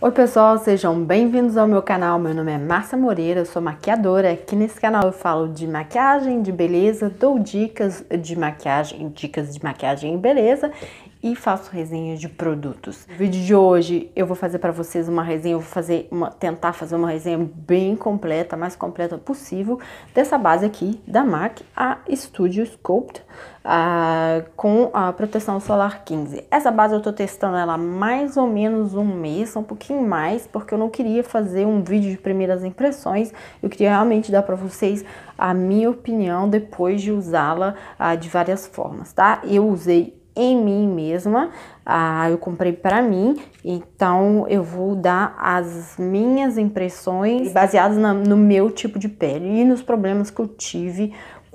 Oi pessoal, sejam bem-vindos ao meu canal. Meu nome é Márcia Moreira, sou maquiadora. Aqui nesse canal eu falo de maquiagem, de beleza, dou dicas de maquiagem, dicas de maquiagem e beleza e faço resenha de produtos. No vídeo de hoje eu vou fazer para vocês uma resenha, eu vou fazer uma, tentar fazer uma resenha bem completa, mais completa possível, dessa base aqui da MAC, a Studio Sculpt com a proteção solar 15. Essa base eu tô testando ela mais ou menos um mês, um pouquinho mais, porque eu não queria fazer um vídeo de primeiras impressões, eu queria realmente dar para vocês a minha opinião depois de usá-la uh, de várias formas, tá? Eu usei em mim mesma, ah, eu comprei para mim, então eu vou dar as minhas impressões baseadas na, no meu tipo de pele e nos problemas que eu tive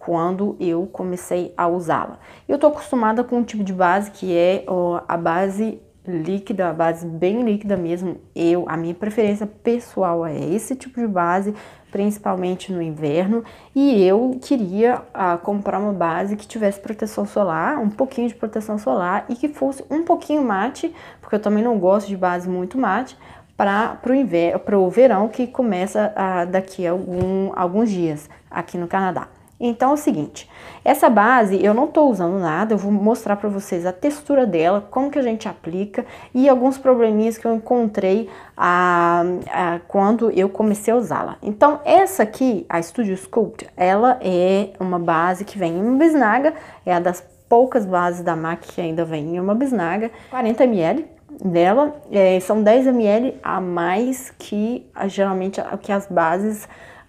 quando eu comecei a usá-la. Eu tô acostumada com um tipo de base que é ó, a base líquida, a base bem líquida mesmo. Eu, a minha preferência pessoal é esse tipo de base, principalmente no inverno, e eu queria ah, comprar uma base que tivesse proteção solar, um pouquinho de proteção solar e que fosse um pouquinho mate, porque eu também não gosto de base muito mate, para o inverno, para o verão que começa ah, daqui a algum, alguns dias aqui no Canadá. Então é o seguinte, essa base eu não estou usando nada, eu vou mostrar para vocês a textura dela, como que a gente aplica e alguns probleminhas que eu encontrei a, a, quando eu comecei a usá-la. Então essa aqui, a Studio Sculpt, ela é uma base que vem em uma bisnaga, é a das poucas bases da MAC que ainda vem em uma bisnaga, 40 ml, dela, é, são 10 ml a mais que a, geralmente o que as bases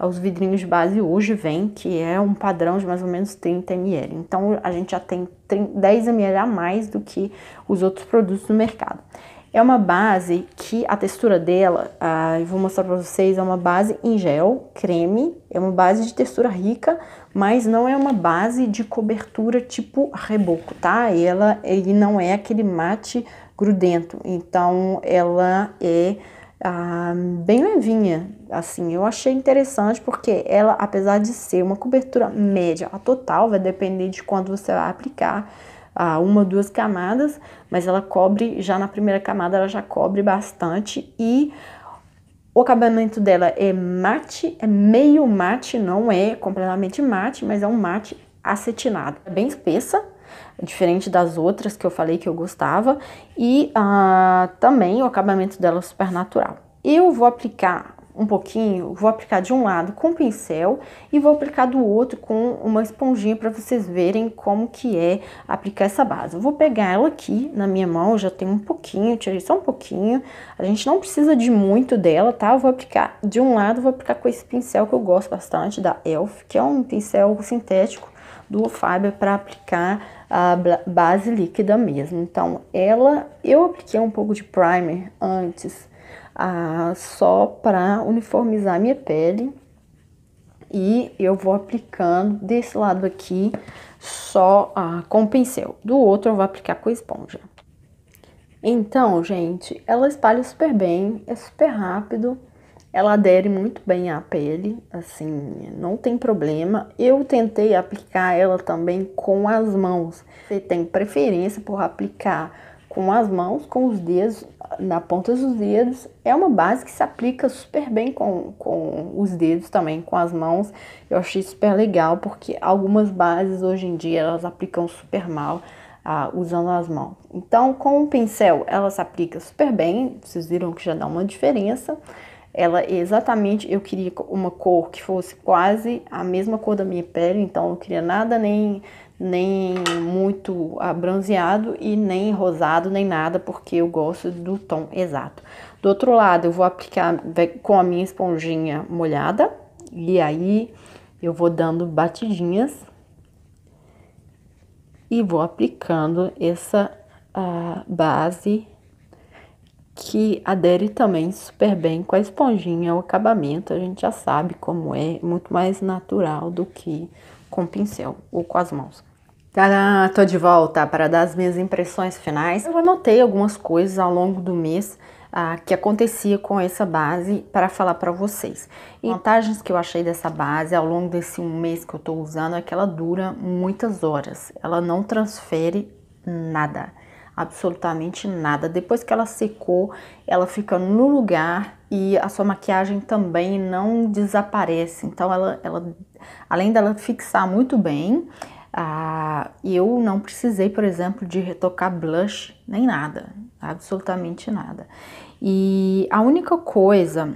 os vidrinhos base hoje vem, que é um padrão de mais ou menos 30 ml. Então a gente já tem 10 ml a mais do que os outros produtos no mercado. É uma base que a textura dela, ah, eu vou mostrar para vocês, é uma base em gel, creme, é uma base de textura rica, mas não é uma base de cobertura tipo reboco, tá? Ela, ele não é aquele mate grudento, então ela é ah, bem levinha, assim, eu achei interessante porque ela, apesar de ser uma cobertura média, a total vai depender de quando você vai aplicar, ah, uma ou duas camadas, mas ela cobre, já na primeira camada ela já cobre bastante e o acabamento dela é mate, é meio mate, não é completamente mate, mas é um mate acetinado, é bem espessa, diferente das outras que eu falei que eu gostava, e uh, também o acabamento dela é super natural. Eu vou aplicar um pouquinho, vou aplicar de um lado com pincel e vou aplicar do outro com uma esponjinha para vocês verem como que é aplicar essa base. Eu vou pegar ela aqui na minha mão, já tem um pouquinho, tirei só um pouquinho. A gente não precisa de muito dela, tá? Eu vou aplicar de um lado, vou aplicar com esse pincel que eu gosto bastante da Elf, que é um pincel sintético do faber para aplicar a base líquida mesmo. Então, ela, eu apliquei um pouco de primer antes, a, só para uniformizar minha pele. E eu vou aplicando desse lado aqui só a, com pincel. Do outro eu vou aplicar com esponja. Então, gente, ela espalha super bem, é super rápido. Ela adere muito bem à pele, assim, não tem problema. Eu tentei aplicar ela também com as mãos. Você tem preferência por aplicar com as mãos, com os dedos, na ponta dos dedos. É uma base que se aplica super bem com, com os dedos também, com as mãos. Eu achei super legal, porque algumas bases hoje em dia elas aplicam super mal. Ah, usando as mãos. Então, com o pincel, ela se aplica super bem. Vocês viram que já dá uma diferença ela exatamente, eu queria uma cor que fosse quase a mesma cor da minha pele, então eu não queria nada nem nem muito bronzeado e nem rosado, nem nada, porque eu gosto do tom exato. Do outro lado, eu vou aplicar com a minha esponjinha molhada e aí eu vou dando batidinhas e vou aplicando essa ah, base que adere também super bem com a esponjinha, o acabamento, a gente já sabe como é, muito mais natural do que com pincel ou com as mãos. Tadã, tô de volta para dar as minhas impressões finais. Eu anotei algumas coisas ao longo do mês ah, que acontecia com essa base para falar para vocês. E hum. vantagens que eu achei dessa base ao longo desse um mês que eu estou usando é que ela dura muitas horas, ela não transfere nada absolutamente nada. Depois que ela secou, ela fica no lugar e a sua maquiagem também não desaparece. Então, ela, ela além dela fixar muito bem, ah, eu não precisei, por exemplo, de retocar blush nem nada, absolutamente nada. E a única coisa,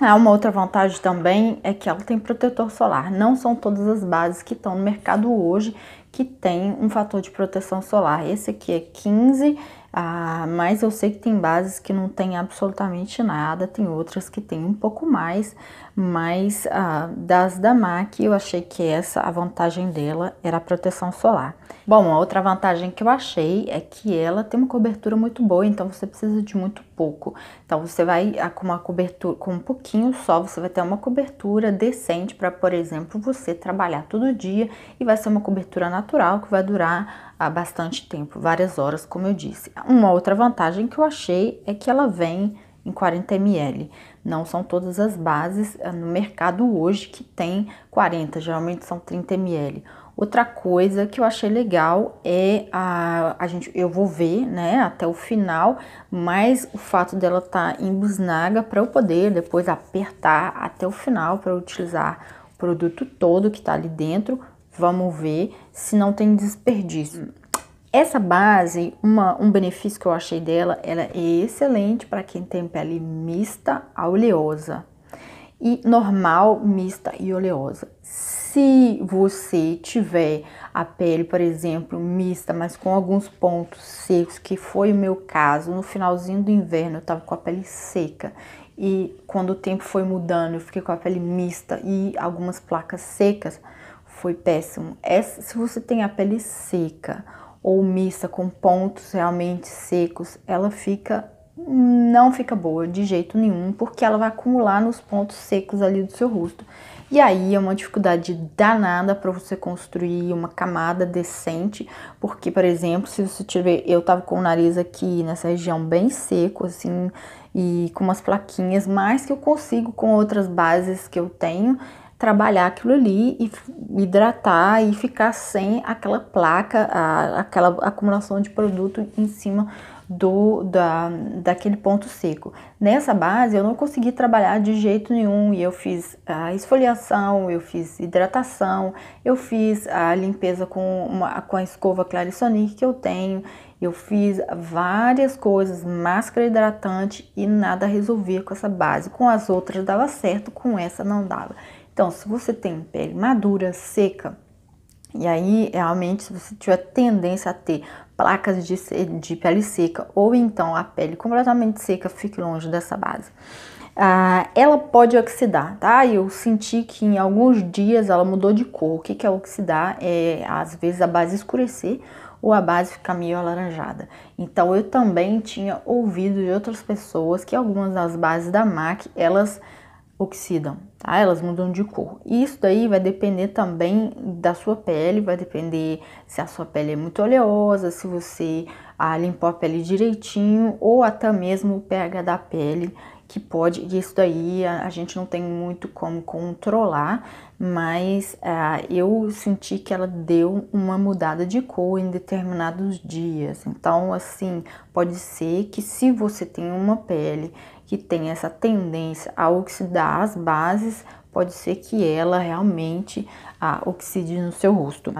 é uma outra vantagem também é que ela tem protetor solar. Não são todas as bases que estão no mercado hoje que tem um fator de proteção solar. Esse aqui é 15 ah, mas eu sei que tem bases que não tem absolutamente nada, tem outras que tem um pouco mais, mas ah, das da MAC eu achei que essa, a vantagem dela era a proteção solar. Bom, a outra vantagem que eu achei é que ela tem uma cobertura muito boa, então você precisa de muito pouco. Então você vai ah, com uma cobertura, com um pouquinho só, você vai ter uma cobertura decente para, por exemplo, você trabalhar todo dia e vai ser uma cobertura natural que vai durar há bastante tempo, várias horas, como eu disse. Uma outra vantagem que eu achei é que ela vem em 40 ml. Não são todas as bases eh, no mercado hoje que tem 40, geralmente são 30 ml. Outra coisa que eu achei legal é a, a gente, eu vou ver, né, até o final, mas o fato dela estar tá em para eu poder depois apertar até o final para utilizar o produto todo que está ali dentro, Vamos ver se não tem desperdício. Essa base, uma, um benefício que eu achei dela, ela é excelente para quem tem pele mista a oleosa e normal, mista e oleosa. Se você tiver a pele, por exemplo, mista, mas com alguns pontos secos, que foi o meu caso, no finalzinho do inverno eu tava com a pele seca e quando o tempo foi mudando eu fiquei com a pele mista e algumas placas secas foi péssimo. Essa, se você tem a pele seca ou mista com pontos realmente secos, ela fica não fica boa de jeito nenhum, porque ela vai acumular nos pontos secos ali do seu rosto. E aí é uma dificuldade danada para você construir uma camada decente, porque, por exemplo, se você tiver, eu tava com o nariz aqui nessa região bem seco, assim, e com umas plaquinhas, mais que eu consigo com outras bases que eu tenho, trabalhar aquilo ali e hidratar e ficar sem aquela placa, a, aquela acumulação de produto em cima do da, daquele ponto seco. Nessa base eu não consegui trabalhar de jeito nenhum e eu fiz a esfoliação, eu fiz hidratação, eu fiz a limpeza com, uma, com a escova Clarisonic que eu tenho, eu fiz várias coisas, máscara hidratante e nada resolvia com essa base. Com as outras dava certo, com essa não dava. Então, se você tem pele madura, seca, e aí realmente se você tiver tendência a ter placas de, de pele seca ou então a pele completamente seca, fique longe dessa base. Ah, ela pode oxidar, tá? Eu senti que em alguns dias ela mudou de cor. O que, que é oxidar? É às vezes a base escurecer ou a base ficar meio alaranjada. Então eu também tinha ouvido de outras pessoas que algumas das bases da MAC elas oxidam, tá? Elas mudam de cor. isso daí vai depender também da sua pele, vai depender se a sua pele é muito oleosa, se você ah, limpou a pele direitinho ou até mesmo o pH da pele que pode, e isso daí a, a, gente não tem muito como controlar, mas uh, eu senti que ela deu uma mudada de cor em determinados dias. Então, assim, pode ser que se você tem uma pele que tem essa tendência a oxidar as bases, pode ser que ela realmente a oxide no seu rosto.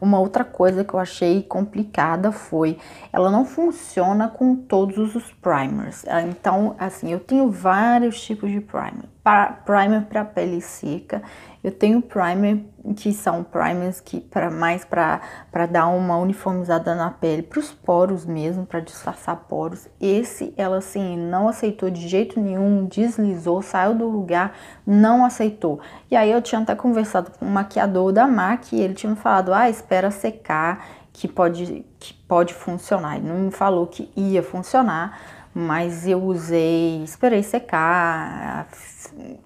Uma outra coisa que eu achei complicada foi ela não funciona com todos os primers. Ah, então, assim, eu tenho vários tipos de primer. Para primer para pele seca, eu tenho primer que são primers que para mais para dar uma uniformizada na pele, para os poros mesmo, para disfarçar poros. Esse ela assim não aceitou de jeito nenhum, deslizou, saiu do lugar, não aceitou. E aí eu tinha até conversado com uma maquiador secador da MAC e ele tinha falado, ah, espera secar, que pode, que pode funcionar. Ele não me falou que ia funcionar, mas eu usei, esperei secar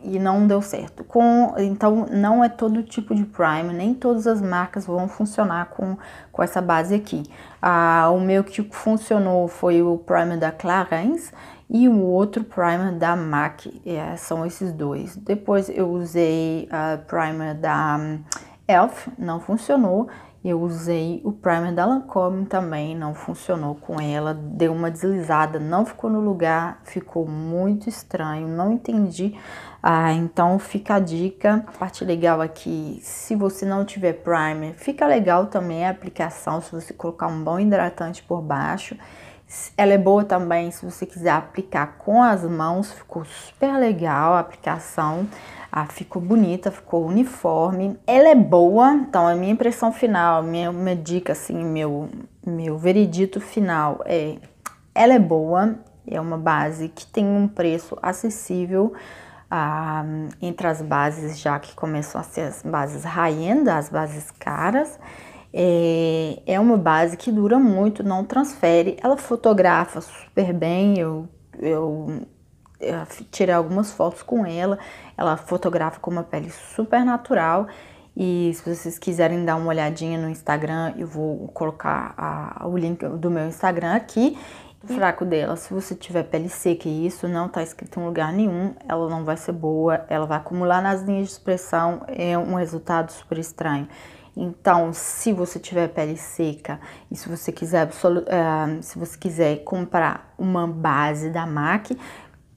e não deu certo. Com, então, não é todo tipo de primer, nem todas as marcas vão funcionar com, com essa base aqui. Ah, o meu que funcionou foi o primer da Clarins e um outro primer da MAC, é, são esses dois. Depois eu usei a primer da hum, ELF, não funcionou. Eu usei o primer da Lancôme também, não funcionou com ela, deu uma deslizada, não ficou no lugar, ficou muito estranho, não entendi. Ah, então fica a dica. A parte legal aqui, se você não tiver primer, fica legal também a aplicação se você colocar um bom hidratante por baixo. Ela é boa também se você quiser aplicar com as mãos, ficou super legal a aplicação. Ah, ficou bonita, ficou uniforme. Ela é boa, então a minha impressão final, minha, minha dica, assim, meu, meu veredito final é: ela é boa, é uma base que tem um preço acessível. Ah, entre as bases já que começam a ser as bases high-end, as bases caras, é, é uma base que dura muito, não transfere. Ela fotografa super bem, eu, eu, eu tirei algumas fotos com ela. Ela fotografa com uma pele super natural. E se vocês quiserem dar uma olhadinha no Instagram, eu vou colocar a, o link do meu Instagram aqui. O fraco dela, se você tiver pele seca e isso não tá escrito em lugar nenhum, ela não vai ser boa, ela vai acumular nas linhas de expressão, é um resultado super estranho. Então, se você tiver pele seca e se você quiser, eh, se você quiser comprar uma base da MAC,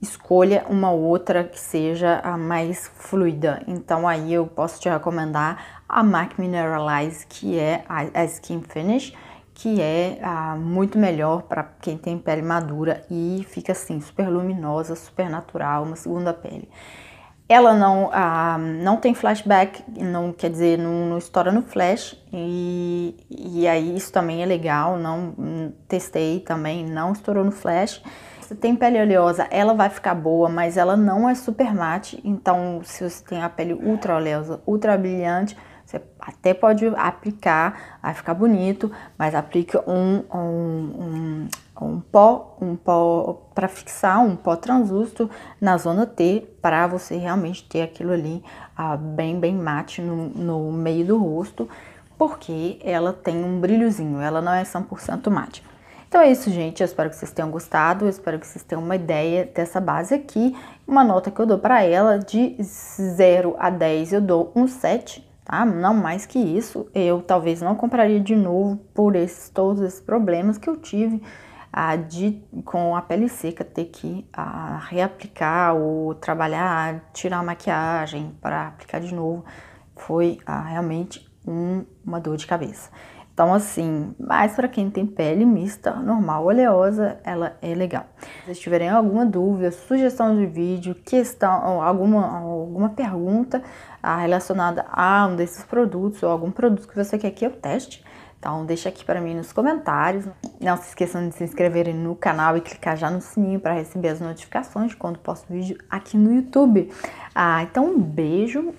escolha uma outra que seja a mais fluida. Então aí eu posso te recomendar a MAC Mineralize, que é a Skin Finish, que é ah, muito melhor para quem tem pele madura e fica assim super luminosa, super natural, uma segunda pele. Ela não, ah, não tem flashback, não quer dizer, não, não estoura no flash, e, e aí isso também é legal, não hum, testei também, não estourou no flash. Se tem pele oleosa, ela vai ficar boa, mas ela não é super mate, então se você tem a pele ultra oleosa, ultra brilhante, você até pode aplicar, vai ficar bonito, mas aplique um, um, um um pó, um pó para fixar, um pó translúcido na zona T, para você realmente ter aquilo ali ah, bem, bem mate no, no meio do rosto, porque ela tem um brilhozinho, ela não é 100% mate. Então é isso, gente. Eu espero que vocês tenham gostado. Eu espero que vocês tenham uma ideia dessa base aqui. Uma nota que eu dou para ela de 0 a 10, eu dou um 7, tá? Não mais que isso. Eu talvez não compraria de novo por esses, todos esses problemas que eu tive a de, com a pele seca ter que a, reaplicar ou trabalhar, tirar a maquiagem para aplicar de novo, foi a, realmente um, uma dor de cabeça. Então, assim, mas para quem tem pele mista, normal, oleosa, ela é legal. Se vocês tiverem alguma dúvida, sugestão de vídeo, questão, alguma, alguma pergunta ah, relacionada a um desses produtos ou algum produto que você quer que eu teste, então deixa aqui para mim nos comentários. Não se esqueçam de se inscreverem no canal e clicar já no sininho para receber as notificações de quando posto vídeo aqui no YouTube. Ah, então um beijo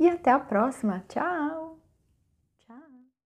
e até a próxima. Tchau!